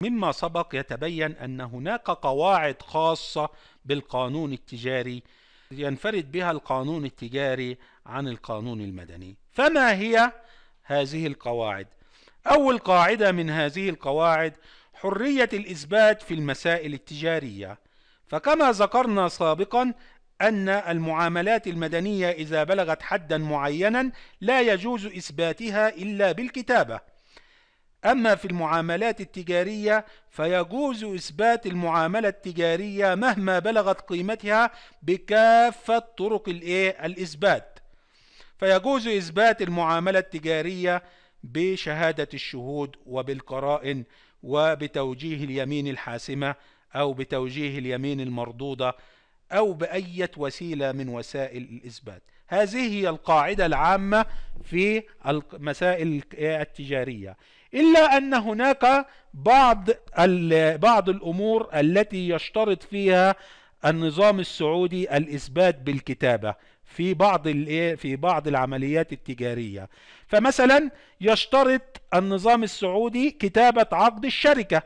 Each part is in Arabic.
مما سبق يتبين أن هناك قواعد خاصة بالقانون التجاري ينفرد بها القانون التجاري عن القانون المدني فما هي هذه القواعد أول قاعدة من هذه القواعد حرية الإثبات في المسائل التجارية فكما ذكرنا سابقا أن المعاملات المدنية إذا بلغت حدا معينا لا يجوز إثباتها إلا بالكتابة أما في المعاملات التجارية فيجوز إثبات المعاملة التجارية مهما بلغت قيمتها بكافة طرق الإثبات فيجوز إثبات المعاملة التجارية بشهادة الشهود وبالقرائن وبتوجيه اليمين الحاسمة أو بتوجيه اليمين المردودة أو بأية وسيلة من وسائل الإثبات هذه هي القاعدة العامة في المسائل التجارية إلا أن هناك بعض بعض الأمور التي يشترط فيها النظام السعودي الإثبات بالكتابة في بعض في بعض العمليات التجارية فمثلا يشترط النظام السعودي كتابة عقد الشركة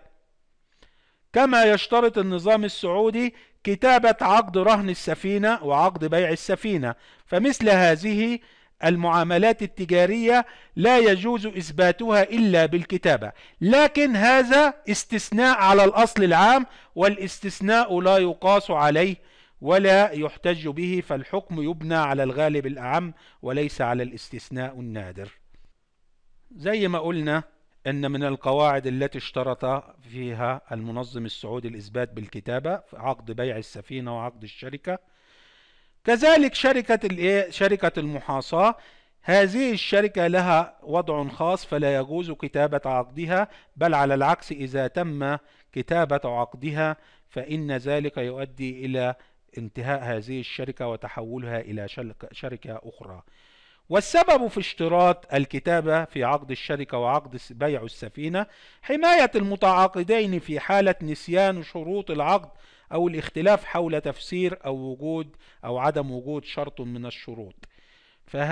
كما يشترط النظام السعودي كتابة عقد رهن السفينة وعقد بيع السفينة فمثل هذه المعاملات التجارية لا يجوز إثباتها إلا بالكتابة لكن هذا استثناء على الأصل العام والاستثناء لا يقاس عليه ولا يحتج به فالحكم يبنى على الغالب الأعم وليس على الاستثناء النادر زي ما قلنا أن من القواعد التي اشترط فيها المنظم السعودي الإثبات بالكتابة في عقد بيع السفينة وعقد الشركة كذلك شركة إيه، شركة المحاصاة هذه الشركة لها وضع خاص فلا يجوز كتابة عقدها بل على العكس إذا تم كتابة عقدها فإن ذلك يؤدي إلى انتهاء هذه الشركة وتحولها إلى شركة أخرى والسبب في اشتراط الكتابة في عقد الشركة وعقد بيع السفينة حماية المتعاقدين في حالة نسيان شروط العقد أو الاختلاف حول تفسير أو وجود أو عدم وجود شرط من الشروط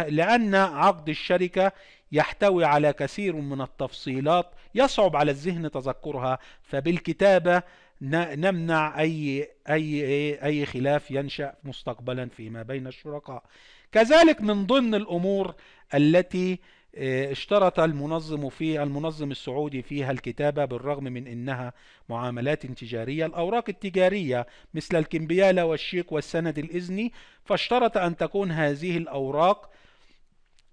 لأن عقد الشركة يحتوي على كثير من التفصيلات يصعب على الذهن تذكرها فبالكتابة نمنع أي, أي, أي خلاف ينشأ مستقبلا فيما بين الشركاء كذلك من ضمن الأمور التي آه، اشترط المنظم في المنظم السعودي فيها الكتابة بالرغم من أنها معاملات تجارية الأوراق التجارية مثل الكمبيالة والشيك والسند الإذني فاشترط أن تكون هذه الأوراق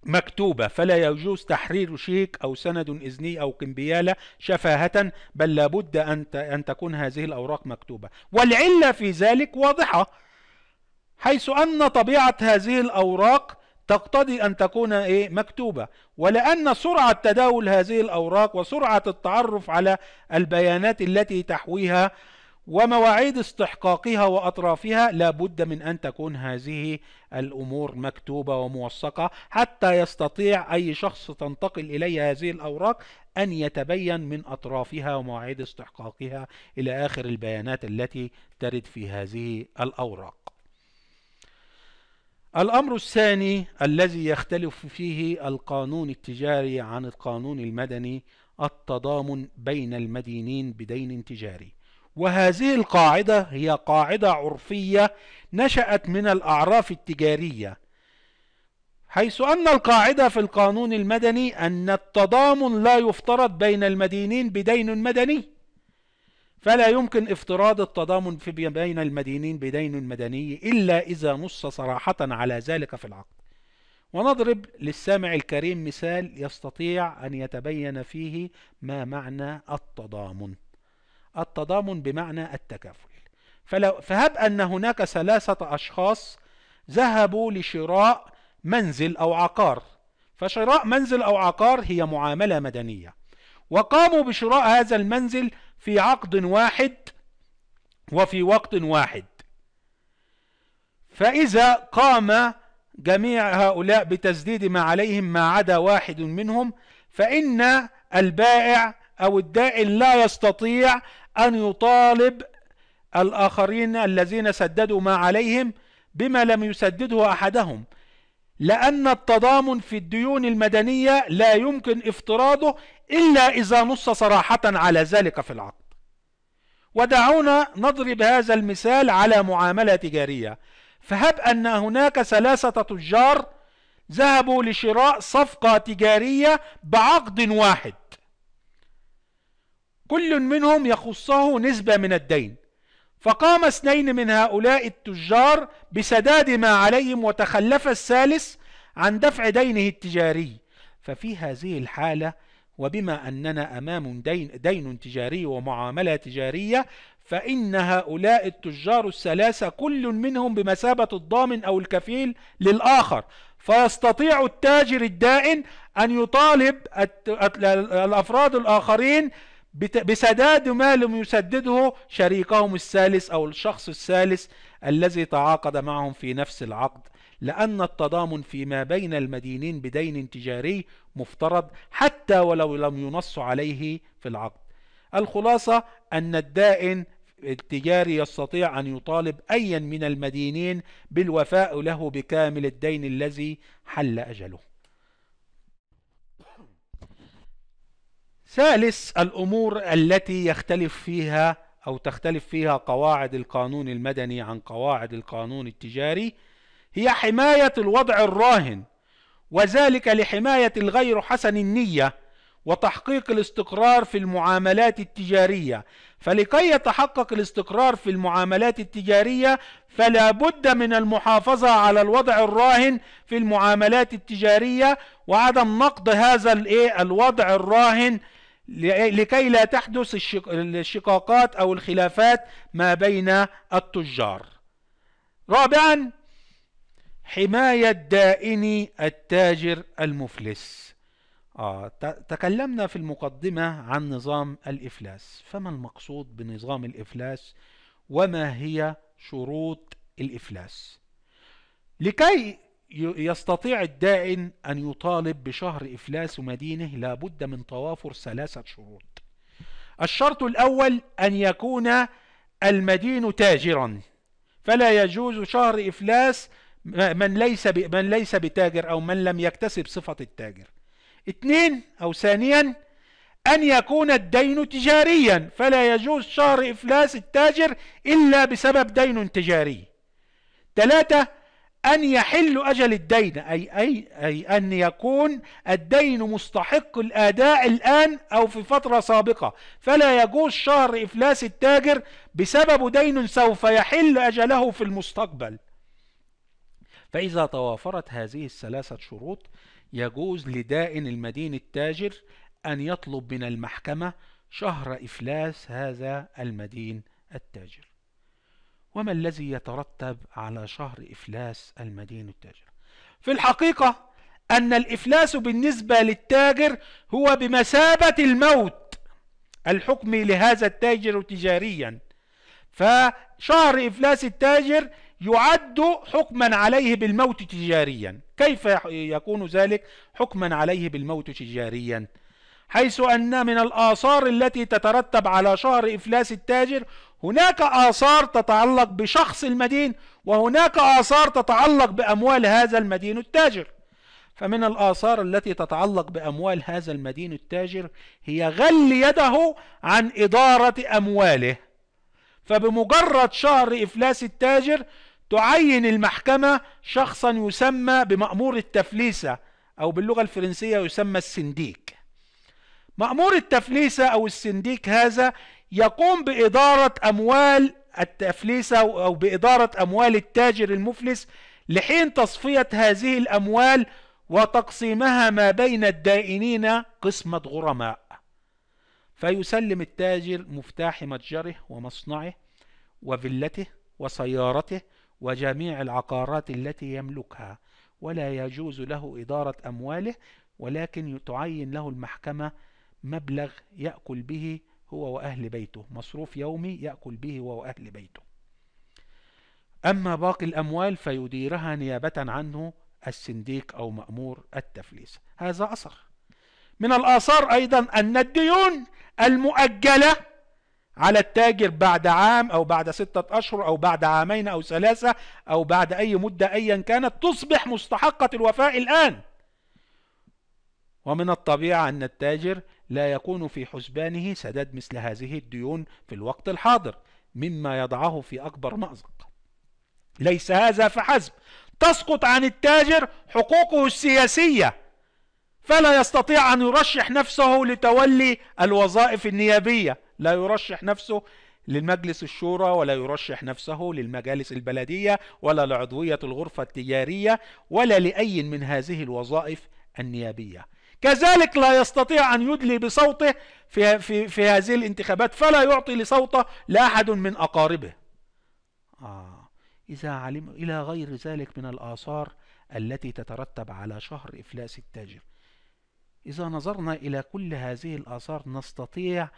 مكتوبة فلا يجوز تحرير شيك أو سند إذني أو كمبيالة شفاهة بل لابد أن أن تكون هذه الأوراق مكتوبة والعلة في ذلك واضحة حيث أن طبيعة هذه الأوراق تقتضي أن تكون إيه مكتوبة ولأن سرعة تداول هذه الأوراق وسرعة التعرف على البيانات التي تحويها ومواعيد استحقاقها وأطرافها لابد من أن تكون هذه الأمور مكتوبة وموثقة حتى يستطيع أي شخص تنتقل إليه هذه الأوراق أن يتبين من أطرافها ومواعيد استحقاقها إلى آخر البيانات التي ترد في هذه الأوراق الأمر الثاني الذي يختلف فيه القانون التجاري عن القانون المدني التضامن بين المدينين بدين تجاري وهذه القاعدة هي قاعدة عرفية نشأت من الأعراف التجارية حيث أن القاعدة في القانون المدني أن التضامن لا يفترض بين المدينين بدين مدني فلا يمكن افتراض التضامن في بين المدينين بدين مدني إلا إذا نص صراحة على ذلك في العقد ونضرب للسامع الكريم مثال يستطيع أن يتبين فيه ما معنى التضامن التضامن بمعنى التكافل فلو فهب أن هناك ثلاثة أشخاص ذهبوا لشراء منزل أو عقار فشراء منزل أو عقار هي معاملة مدنية وقاموا بشراء هذا المنزل في عقد واحد وفي وقت واحد فإذا قام جميع هؤلاء بتسديد ما عليهم ما عدا واحد منهم فإن البائع أو الدائن لا يستطيع أن يطالب الآخرين الذين سددوا ما عليهم بما لم يسدده أحدهم لأن التضامن في الديون المدنية لا يمكن افتراضه إلا إذا نص صراحة على ذلك في العقد ودعونا نضرب هذا المثال على معاملة تجارية فهب أن هناك ثلاثة تجار ذهبوا لشراء صفقة تجارية بعقد واحد كل منهم يخصه نسبة من الدين فقام اثنين من هؤلاء التجار بسداد ما عليهم وتخلف الثالث عن دفع دينه التجاري ففي هذه الحالة وبما أننا أمام دين, دين تجاري ومعاملة تجارية فإن هؤلاء التجار الثلاثة كل منهم بمثابة الضامن أو الكفيل للآخر فيستطيع التاجر الدائن أن يطالب الأفراد الآخرين بسداد ما لم يسدده شريكهم الثالث أو الشخص الثالث الذي تعاقد معهم في نفس العقد لأن التضامن فيما بين المدينين بدين تجاري مفترض حتى ولو لم ينص عليه في العقد الخلاصة أن الدائن التجاري يستطيع أن يطالب أيا من المدينين بالوفاء له بكامل الدين الذي حل أجله ثالث الأمور التي يختلف فيها أو تختلف فيها قواعد القانون المدني عن قواعد القانون التجاري هي حماية الوضع الراهن وذلك لحماية الغير حسن النية وتحقيق الاستقرار في المعاملات التجارية فلكي يتحقق الاستقرار في المعاملات التجارية فلا بد من المحافظة على الوضع الراهن في المعاملات التجارية وعدم نقض هذا إيه، الوضع الراهن لكي لا تحدث الشقاقات أو الخلافات ما بين التجار رابعا حماية دائن التاجر المفلس آه تكلمنا في المقدمة عن نظام الإفلاس فما المقصود بنظام الإفلاس وما هي شروط الإفلاس لكي يستطيع الدائن أن يطالب بشهر إفلاس مدينه لابد من توافر ثلاثة شروط الشرط الأول أن يكون المدين تاجرا فلا يجوز شهر إفلاس من ليس من ليس بتاجر أو من لم يكتسب صفة التاجر اثنين أو ثانيا أن يكون الدين تجاريا فلا يجوز شهر إفلاس التاجر إلا بسبب دين تجاري ثلاثة أن يحل أجل الدين أي, أي, أي أن يكون الدين مستحق الأداء الآن أو في فترة سابقة فلا يجوز شهر إفلاس التاجر بسبب دين سوف يحل أجله في المستقبل فإذا توافرت هذه الثلاثة شروط يجوز لدائن المدين التاجر أن يطلب من المحكمة شهر إفلاس هذا المدين التاجر وما الذي يترتب على شهر إفلاس المدين التاجر في الحقيقة أن الإفلاس بالنسبة للتاجر هو بمثابة الموت الحكم لهذا التاجر تجاريا فشهر إفلاس التاجر يعد حكما عليه بالموت تجاريا كيف يكون ذلك حكما عليه بالموت تجاريا حيث أن من الآثار التي تترتب على شهر إفلاس التاجر هناك آثار تتعلق بشخص المدين وهناك آثار تتعلق بأموال هذا المدين التاجر فمن الآثار التي تتعلق بأموال هذا المدين التاجر هي غل يده عن إدارة أمواله فبمجرد شهر إفلاس التاجر تعين المحكمة شخصا يسمى بمأمور التفليسة أو باللغة الفرنسية يسمى السنديك مأمور التفليسة أو السنديك هذا يقوم بإدارة أموال التفليسة أو بإدارة أموال التاجر المفلس لحين تصفية هذه الأموال وتقسيمها ما بين الدائنين قسمة غرماء فيسلم التاجر مفتاح متجره ومصنعه وفيلته وسيارته وجميع العقارات التي يملكها ولا يجوز له إدارة أمواله ولكن تعين له المحكمة مبلغ يأكل به هو وأهل بيته مصروف يومي يأكل به هو وأهل بيته أما باقي الأموال فيديرها نيابة عنه السنديق أو مأمور التفليس هذا أثر من الآثار أيضا أن الديون المؤجلة على التاجر بعد عام أو بعد ستة أشهر أو بعد عامين أو ثلاثة أو بعد أي مدة أيا كانت تصبح مستحقة الوفاء الآن ومن الطبيعة أن التاجر لا يكون في حسبانه سداد مثل هذه الديون في الوقت الحاضر مما يضعه في أكبر مأزق ليس هذا فحسب تسقط عن التاجر حقوقه السياسية فلا يستطيع أن يرشح نفسه لتولي الوظائف النيابية لا يرشح نفسه للمجلس الشورى ولا يرشح نفسه للمجالس البلدية ولا لعضوية الغرفة التجارية ولا لأي من هذه الوظائف النيابية كذلك لا يستطيع أن يدلي بصوته في, في, في هذه الانتخابات فلا يعطي لصوته لأحد من أقاربه آه إذا علم إلى غير ذلك من الآثار التي تترتب على شهر إفلاس التاجر إذا نظرنا إلى كل هذه الآثار نستطيع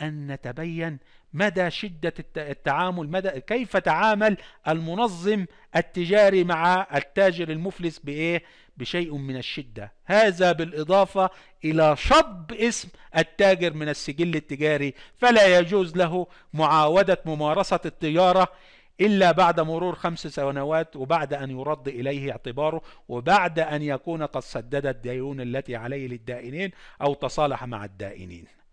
أن نتبين مدى شدة التعامل مدى كيف تعامل المنظم التجاري مع التاجر المفلس بإيه؟ بشيء من الشدة هذا بالإضافة إلى شب اسم التاجر من السجل التجاري فلا يجوز له معاودة ممارسة التجارة إلا بعد مرور خمس سنوات وبعد أن يرد إليه اعتباره وبعد أن يكون قد سدد الديون التي عليه للدائنين أو تصالح مع الدائنين